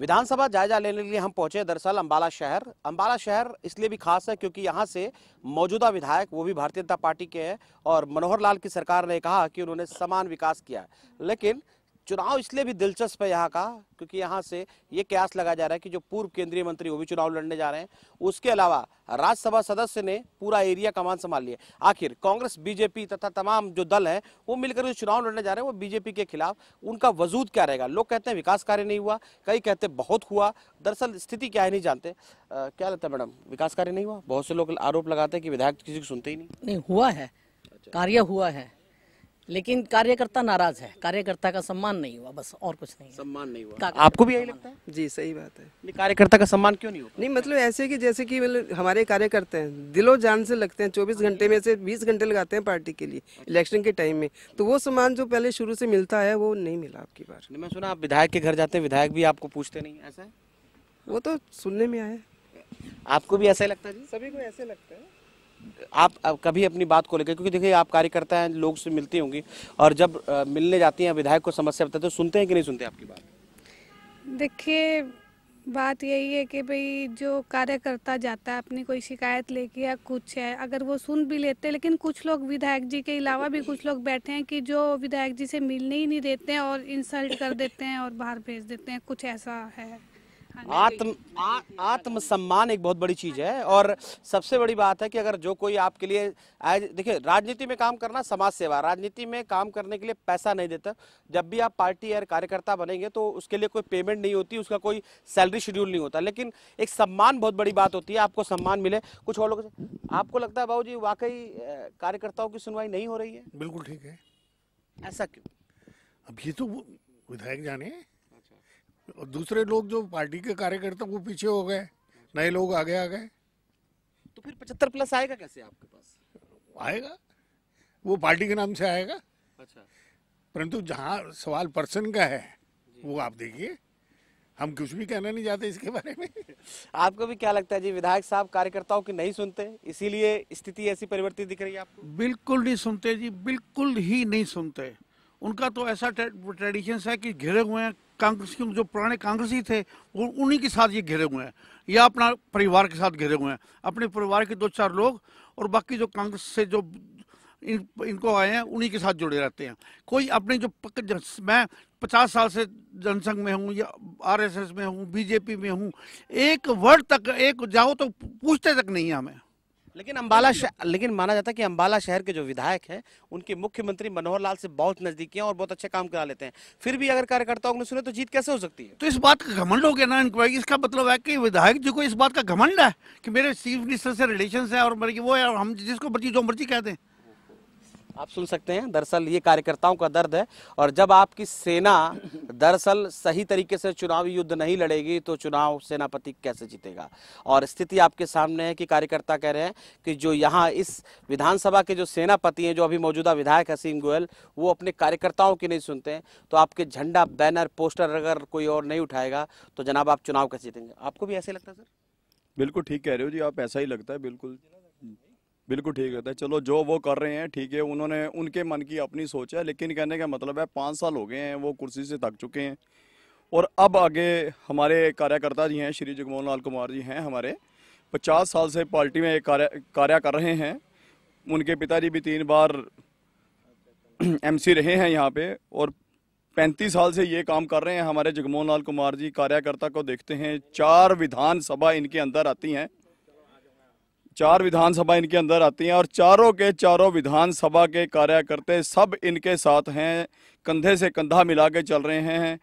विधानसभा जायजा लेने के लिए हम पहुंचे दरअसल अंबाला शहर अंबाला शहर इसलिए भी खास है क्योंकि यहाँ से मौजूदा विधायक वो भी भारतीय जनता पार्टी के हैं और मनोहर लाल की सरकार ने कहा कि उन्होंने समान विकास किया है लेकिन चुनाव इसलिए भी दिलचस्प है यहाँ का क्योंकि यहाँ से ये कयास लगाया जा रहा है कि जो पूर्व केंद्रीय मंत्री वो भी चुनाव लड़ने जा रहे हैं उसके अलावा राज्यसभा सदस्य ने पूरा एरिया कमान संभाल लिया आखिर कांग्रेस बीजेपी तथा तमाम जो दल हैं वो मिलकर जो चुनाव लड़ने जा रहे हैं वो बीजेपी के खिलाफ उनका वजूद क्या रहेगा लोग कहते हैं विकास कार्य नहीं हुआ कई कहते बहुत हुआ दरअसल स्थिति क्या है नहीं जानते क्या लगता है मैडम विकास कार्य नहीं हुआ बहुत से लोग आरोप लगाते हैं कि विधायक किसी को सुनते ही नहीं हुआ है अच्छा। कार्य हुआ है लेकिन कार्यकर्ता नाराज है कार्यकर्ता का सम्मान नहीं हुआ बस और कुछ नहीं सम्मान नहीं हुआ आपको भी यही लगता है जी सही बात है कार्यकर्ता का सम्मान क्यों नहीं हुआ नहीं मतलब ऐसे कि जैसे कि मतलब हमारे कार्यकर्ता हैं दिलो जान से लगते हैं 24 घंटे में से 20 घंटे लगाते हैं पार्टी के लिए इलेक्शन के टाइम में तो वो सम्मान जो पहले शुरू से मिलता है वो नहीं मिला आपकी बार मैं सुना आप विधायक के घर जाते हैं विधायक भी आपको पूछते नहीं ऐसा वो तो सुनने में आया आपको भी ऐसा लगता है सभी को ऐसे लगता है आप, कभी अपनी बात को लेकर क्योंकि देखिए आप कार्यकर्ता हैं लोग से मिलती होंगी और जब मिलने जाती हैं विधायक को समस्या बताते तो सुनते हैं कि नहीं सुनते आपकी बात देखिए बात यही है कि भाई जो कार्यकर्ता जाता है अपनी कोई शिकायत लेके या कुछ है अगर वो सुन भी लेते लेकिन कुछ लोग विधायक जी के अलावा भी कुछ लोग बैठे हैं कि जो विधायक जी से मिलने ही नहीं देते हैं और इंसल्ट कर देते हैं और बाहर भेज देते हैं कुछ ऐसा है आत्म आत्म सम्मान एक बहुत बड़ी चीज़ है और सबसे बड़ी बात है कि अगर जो कोई आपके लिए देखिए राजनीति में काम करना समाज सेवा राजनीति में काम करने के लिए पैसा नहीं देता जब भी आप पार्टी या कार्यकर्ता बनेंगे तो उसके लिए कोई पेमेंट नहीं होती उसका कोई सैलरी शेड्यूल नहीं होता लेकिन एक सम्मान बहुत बड़ी बात होती है आपको सम्मान मिले कुछ और लोग आपको लगता है बाबू जी वाकई कार्यकर्ताओं की सुनवाई नहीं हो रही है बिल्कुल ठीक है ऐसा क्यों अब ये तो विधायक जाने दूसरे लोग जो पार्टी के कार्यकर्ता वो पीछे हो गए नए लोग आगे आ गए तो फिर पचहत्तर प्लस आएगा कैसे आपके पास आएगा वो पार्टी के नाम से आएगा अच्छा परंतु जहाँ सवाल पर्सन का है वो आप देखिए हम कुछ भी कहना नहीं चाहते इसके बारे में आपको भी क्या लगता है जी विधायक साहब कार्यकर्ताओं की नहीं सुनते इसीलिए स्थिति ऐसी परिवर्तित दिख रही है आपको बिल्कुल नहीं सुनते जी बिल्कुल ही नहीं सुनते उनका तो ऐसा ट्रेडिशन है कि घिरे हुए हैं कांग्रेसियों जो पुराने कांग्रेसी थे वो उन्हीं के साथ ये घिरे हुए हैं या अपना परिवार के साथ घिरे हुए हैं अपने परिवार के दो चार लोग और बाकी जो कांग्रेस से जो इन इनको आए हैं उन्हीं के साथ जुड़े रहते हैं कोई अपने जो पक मैं पचास साल से जनसंघ में हूँ या आरएसएस में हूँ बीजेपी में हूँ एक वर्ड तक एक जाओ तो पूछते तक नहीं है हमें लेकिन अम्बाला लेकिन माना जाता है कि अम्बाला शहर के जो विधायक हैं उनके मुख्यमंत्री मनोहर लाल से बहुत नजदीकी हैं और बहुत अच्छे काम करा लेते हैं फिर भी अगर कार्यकर्ताओं ने सुने तो जीत कैसे हो सकती है तो इस बात का घमंड हो गया ना इंक्वायरी इसका मतलब है कि विधायक जी को इस बात का घमंड है कि मेरे चीफ मिनिस्टर से रिलेशन है और मेरे वो है और हम जिसको मर्जी जो मर्जी कहते हैं आप सुन सकते हैं दरअसल ये कार्यकर्ताओं का दर्द है और जब आपकी सेना दरअसल सही तरीके से चुनावी युद्ध नहीं लड़ेगी तो चुनाव सेनापति कैसे जीतेगा और स्थिति आपके सामने है कि कार्यकर्ता कह रहे हैं कि जो यहाँ इस विधानसभा के जो सेनापति हैं जो अभी मौजूदा विधायक हसीम गोयल वो अपने कार्यकर्ताओं की नहीं सुनते हैं तो आपके झंडा बैनर पोस्टर अगर कोई और नहीं उठाएगा तो जनाब आप चुनाव कैसे जीतेंगे आपको भी ऐसे लगता है सर बिल्कुल ठीक कह रहे हो जी आप ऐसा ही लगता है बिल्कुल बिल्कुल ठीक है चलो जो वो कर रहे हैं ठीक है उन्होंने उनके मन की अपनी सोच है लेकिन कहने का मतलब है पाँच साल हो गए हैं वो कुर्सी से थक चुके हैं और अब आगे हमारे कार्यकर्ता जी हैं श्री जगमोहन लाल कुमार जी हैं हमारे पचास साल से पार्टी में कार्य कार्य कर रहे हैं उनके पिताजी भी तीन बार एमसी रहे हैं यहाँ पे और पैंतीस साल से ये काम कर रहे हैं हमारे जगमोहन लाल कुमार जी कार्यकर्ता को देखते हैं चार विधानसभा इनके अंदर आती हैं चार विधानसभा इनके अंदर आती हैं और चारों के चारों विधानसभा के कार्यकर्ते सब इनके साथ हैं कंधे से कंधा मिला के चल रहे हैं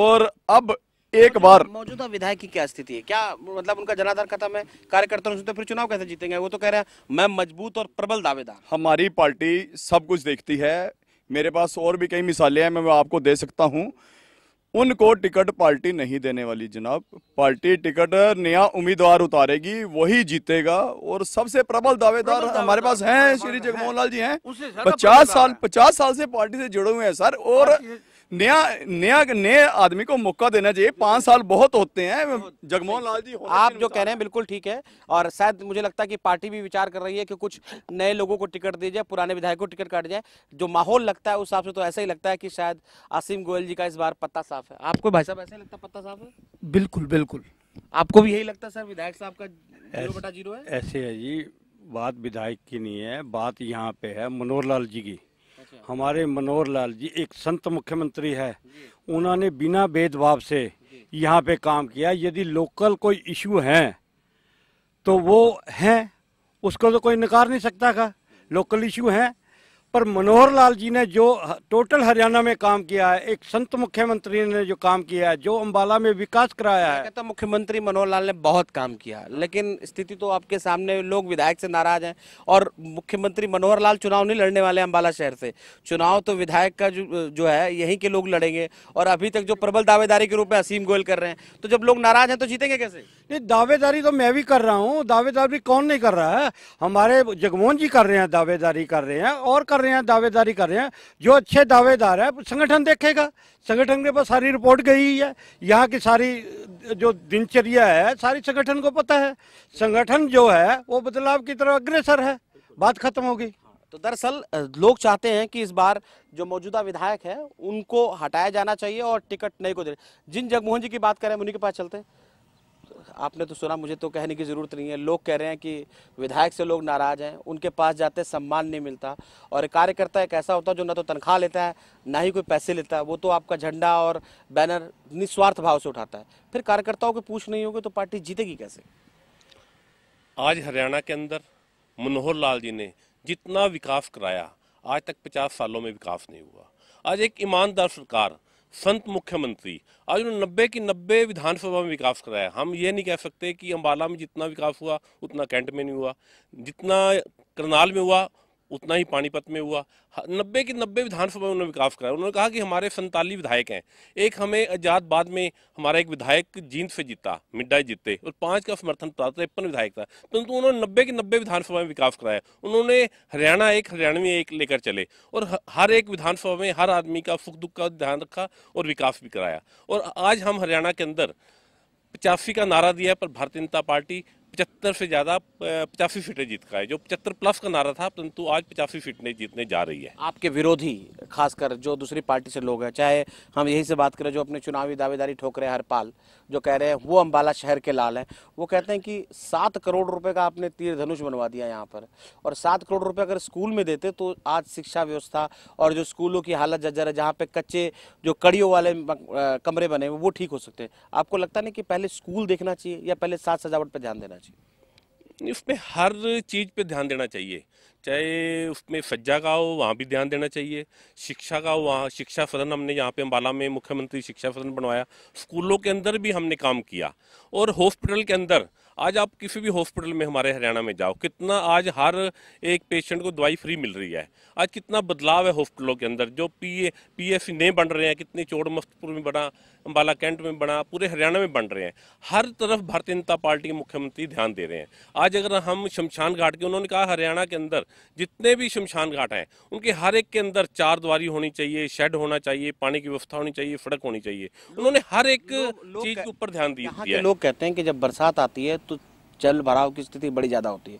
और अब एक बार मौजूदा विधायक की क्या स्थिति है क्या मतलब उनका जनाधार खत्म है कार्यकर्ता तो फिर चुनाव कैसे जीतेंगे वो तो कह रहे हैं मैं मजबूत और प्रबल दावेदार हमारी पार्टी सब कुछ देखती है मेरे पास और भी कई मिसालें हैं मैं आपको दे सकता हूँ उनको टिकट पार्टी नहीं देने वाली जनाब पार्टी टिकट नया उम्मीदवार उतारेगी वही जीतेगा और सबसे प्रबल दावेदार हमारे पास हैं श्री जगमोहन लाल जी हैं पचास साल पचास साल से पार्टी से जुड़े हुए हैं सर और नया नया नए आदमी को मौका देना चाहिए पाँच साल बहुत होते हैं जगमोहन लाल जी आप जो कह रहे हैं बिल्कुल ठीक है और शायद मुझे लगता है कि पार्टी भी विचार कर रही है कि कुछ नए लोगों को टिकट दी जाए पुराने विधायकों को टिकट काट जाए जो माहौल लगता है उस हिसाब से तो ऐसा ही लगता है कि शायद आसिम गोयल जी का इस बार पत्ता साफ है आपको भाई साहब ऐसा ही लगता पत्ता साफ है बिल्कुल बिल्कुल आपको भी यही लगता है सर विधायक साहब का जीरो बटा जीरो है ऐसे है जी बात विधायक की नहीं है बात यहाँ पे है मनोहर लाल जी की अच्छा। हमारे मनोहर लाल जी एक संत मुख्यमंत्री है उन्होंने बिना भेदभाव से यहाँ पे काम किया यदि लोकल कोई इशू है तो वो है उसको तो कोई नकार नहीं सकता का लोकल इशू है पर मनोहर लाल जी ने जो टोटल हरियाणा में काम किया है एक संत मुख्यमंत्री ने जो काम किया है जो अम्बाला में विकास कराया है तो मुख्यमंत्री मनोहर लाल ने बहुत काम किया लेकिन स्थिति तो आपके सामने लोग विधायक से नाराज हैं और मुख्यमंत्री मनोहर लाल चुनाव नहीं लड़ने वाले अम्बाला शहर से चुनाव तो विधायक का जो जो है यहीं के लोग लड़ेंगे और अभी तक जो प्रबल दावेदारी के रूप में असीम गोयल कर रहे हैं तो जब लोग नाराज हैं तो जीतेंगे कैसे नहीं दावेदारी तो मैं भी कर रहा हूँ दावेदारी कौन नहीं कर रहा है हमारे जगमोहन जी कर रहे हैं दावेदारी कर रहे हैं और कर रहे रहे हैं दावेदारी कर रहे हैं जो अच्छे दावेदार है संगठन देखेगा संगठन के पास सारी रिपोर्ट गई है यहाँ की सारी जो दिनचर्या है सारी संगठन को पता है संगठन जो है वो बदलाव की तरफ अग्रसर है बात खत्म होगी तो दरअसल लोग चाहते हैं कि इस बार जो मौजूदा विधायक है उनको हटाया जाना चाहिए और टिकट नहीं को दे जिन जगमोहन जी की बात करें उन्हीं के पास चलते हैं आपने तो सुना मुझे तो कहने की ज़रूरत नहीं है लोग कह रहे हैं कि विधायक से लोग नाराज़ हैं उनके पास जाते सम्मान नहीं मिलता और कार्यकर्ता एक ऐसा होता है जो ना तो तनख्वाह लेता है ना ही कोई पैसे लेता है वो तो आपका झंडा और बैनर निस्वार्थ भाव से उठाता है फिर कार्यकर्ताओं को पूछ नहीं होगी तो पार्टी जीतेगी कैसे आज हरियाणा के अंदर मनोहर लाल जी ने जितना विकास कराया आज तक पचास सालों में विकास नहीं हुआ आज एक ईमानदार सरकार संत मुख्यमंत्री आज उन्होंने नब्बे की नब्बे विधानसभा में विकास कराया हम ये नहीं कह सकते कि अम्बाला में जितना विकास हुआ उतना कैंट में नहीं हुआ जितना करनाल में हुआ उतना ही पानीपत में हुआ हाँ, नब्बे के नब्बे विधानसभा में उन्होंने विकास कराया उन्होंने कहा कि हमारे संताली विधायक हैं एक हमें आजाद बाद में हमारा एक विधायक जींद से जीता मिड्डा जीते और पाँच का समर्थन प्राप्त तिरपन विधायक था परंतु तो उन्होंने नब्बे के नब्बे विधानसभा में विकास कराया उन्होंने हरियाणा एक हरियाणवी एक लेकर चले और हर एक विधानसभा में हर आदमी का सुख दुख का ध्यान रखा और विकास भी कराया और आज हम हरियाणा के अंदर पचासी का नारा दिया पर भारतीय जनता पार्टी पचहत्तर से ज़्यादा पचासी सीटें जीत का है जो पचहत्तर प्लस का नारा था परंतु आज पचासी सीटें जीतने जा रही है आपके विरोधी खासकर जो दूसरी पार्टी से लोग हैं चाहे हम यही से बात करें जो अपने चुनावी दावेदारी ठोक रहे हैं हरपाल जो कह रहे हैं वो अम्बाला शहर के लाल हैं वो कहते हैं कि सात करोड़ रुपये का आपने तीर धनुष बनवा दिया यहाँ पर और सात करोड़ रुपये अगर स्कूल में देते तो आज शिक्षा व्यवस्था और जो स्कूलों की हालत जर्जर है जहाँ पे कच्चे जो कड़ियों वाले कमरे बने वो ठीक हो सकते हैं आपको लगता नहीं कि पहले स्कूल देखना चाहिए या पहले सात सजावट पर ध्यान देना चाहिए इसमें हर चीज़ पे ध्यान देना चाहिए चाहे उसमें सज्जा का हो वहाँ भी ध्यान देना चाहिए शिक्षा का हो वहाँ शिक्षा सदन हमने यहाँ पे अम्बाला में मुख्यमंत्री शिक्षा सदन बनवाया स्कूलों के अंदर भी हमने काम किया और हॉस्पिटल के अंदर आज आप किसी भी हॉस्पिटल में हमारे हरियाणा में जाओ कितना आज हर एक पेशेंट को दवाई फ्री मिल रही है आज कितना बदलाव है हॉस्पिटलों के अंदर जो पी ए पी एफ नए बन रहे हैं कितने चोड़ मस्तपुर में बना अम्बाला कैंट में बना पूरे हरियाणा में बन रहे हैं हर तरफ भारतीय जनता पार्टी के मुख्यमंत्री ध्यान दे रहे हैं आज अगर हम शमशान घाट के उन्होंने कहा हरियाणा के अंदर जितने भी शमशान घाट हैं उनके हर एक के अंदर चार द्वारी होनी चाहिए शेड होना चाहिए पानी की व्यवस्था होनी चाहिए सड़क होनी चाहिए उन्होंने हर एक चीज के ऊपर ध्यान दिया लोग कहते हैं कि जब बरसात आती है तो जल भराव की स्थिति बड़ी ज्यादा होती है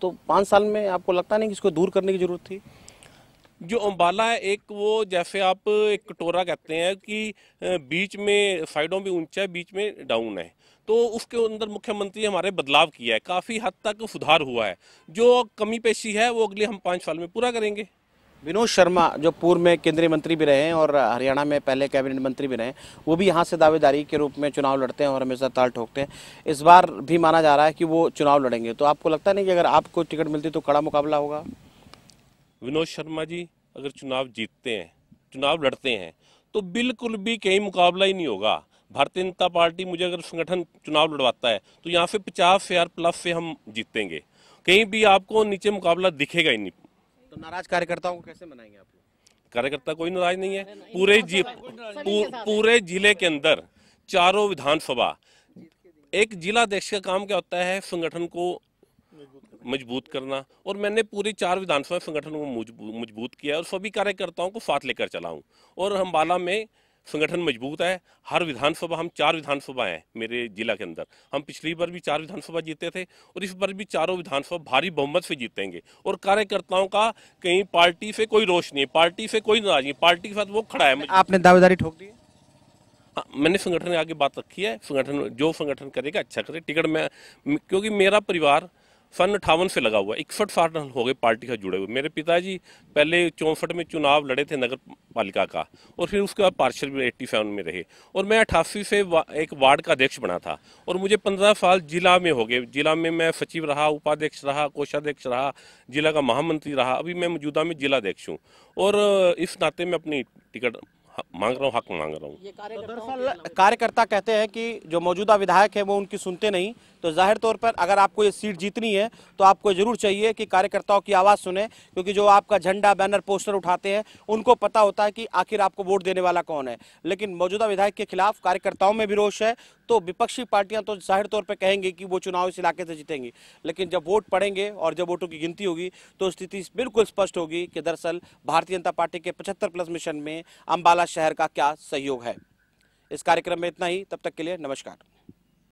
तो पांच साल में आपको लगता नहीं कि इसको दूर करने की जरूरत थी जो अम्बाला है एक वो जैसे आप एक कटोरा कहते हैं कि बीच में साइडों भी ऊंचा है बीच में डाउन है तो उसके अंदर मुख्यमंत्री हमारे बदलाव किया है काफ़ी हद तक सुधार हुआ है जो कमी पेशी है वो अगले हम पाँच साल में पूरा करेंगे विनोद शर्मा जो पूर्व में केंद्रीय मंत्री भी रहे हैं और हरियाणा में पहले कैबिनेट मंत्री भी रहे हैं वो भी यहाँ से दावेदारी के रूप में चुनाव लड़ते हैं और हमेशा ताल ठोकते हैं इस बार भी माना जा रहा है कि वो चुनाव लड़ेंगे तो आपको लगता नहीं कि अगर आपको टिकट मिलती तो कड़ा मुकाबला होगा विनोद शर्मा जी अगर चुनाव जीतते हैं चुनाव लड़ते हैं तो बिल्कुल भी कहीं मुकाबला ही नहीं होगा भारतीय जनता पार्टी मुझे अगर संगठन चुनाव लड़वाता है तो यहाँ पे पचास हजार प्लस से हम जीतेंगे कहीं भी आपको नीचे मुकाबला दिखेगा ही नहीं तो नाराज कार्यकर्ताओं को कैसे मनाएंगे आप कार्यकर्ता कोई नाराज नहीं है पूरे जी पूरे जिले के अंदर चारों विधानसभा एक जिला अध्यक्ष का काम क्या होता है संगठन को मजबूत करना और मैंने पूरी चार विधानसभा संगठन को मजबूत किया और सभी कार्यकर्ताओं को साथ लेकर चला हूँ और बाला में संगठन मजबूत है हर विधानसभा हम चार विधानसभा हैं मेरे जिला के अंदर हम पिछली बार भी चार विधानसभा जीते थे और इस बार भी चारों विधानसभा भारी बहुमत से जीतेंगे और कार्यकर्ताओं का कहीं पार्टी से कोई रोष नहीं पार्टी से कोई नाराज नहीं पार्टी के साथ वो खड़ा है आपने दावेदारी ठोक दी हाँ, मैंने संगठन आगे बात रखी है संगठन जो संगठन करेगा अच्छा करे टिकट मैं क्योंकि मेरा परिवार सन अठावन से लगा हुआ इकसठ साल हो गए पार्टी से जुड़े हुए मेरे पिताजी पहले चौंसठ में चुनाव लड़े थे नगर पालिका का और फिर उसके बाद पार्षद भी एट्टी सेवन में रहे और मैं अठासी से वा, एक वार्ड का अध्यक्ष बना था और मुझे पंद्रह साल जिला में हो गए जिला में मैं सचिव रहा उपाध्यक्ष रहा कोषाध्यक्ष रहा जिला का महामंत्री रहा अभी मैं मौजूदा में जिलाध्यक्ष हूँ और इस नाते में अपनी टिकट मांग रहा हूँ हक मांग रहा हूँ तो दरअसल कार्यकर्ता कहते हैं कि जो मौजूदा विधायक है वो उनकी सुनते नहीं तो जाहिर तौर पर अगर आपको ये सीट जीतनी है तो आपको जरूर चाहिए कि कार्यकर्ताओं की आवाज़ सुने क्योंकि जो आपका झंडा बैनर पोस्टर उठाते हैं उनको पता होता है कि आखिर आपको वोट देने वाला कौन है लेकिन मौजूदा विधायक के खिलाफ कार्यकर्ताओं में भी रोष है तो विपक्षी पार्टियां तो जाहिर तौर पर कहेंगे कि वो चुनाव इस इलाके से जीतेंगी लेकिन जब वोट पड़ेंगे और जब वोटों की गिनती होगी तो स्थिति बिल्कुल स्पष्ट होगी कि दरअसल भारतीय जनता पार्टी के पचहत्तर प्लस मिशन में अम्बाला शहर का क्या सहयोग है इस कार्यक्रम में इतना ही तब तक के लिए नमस्कार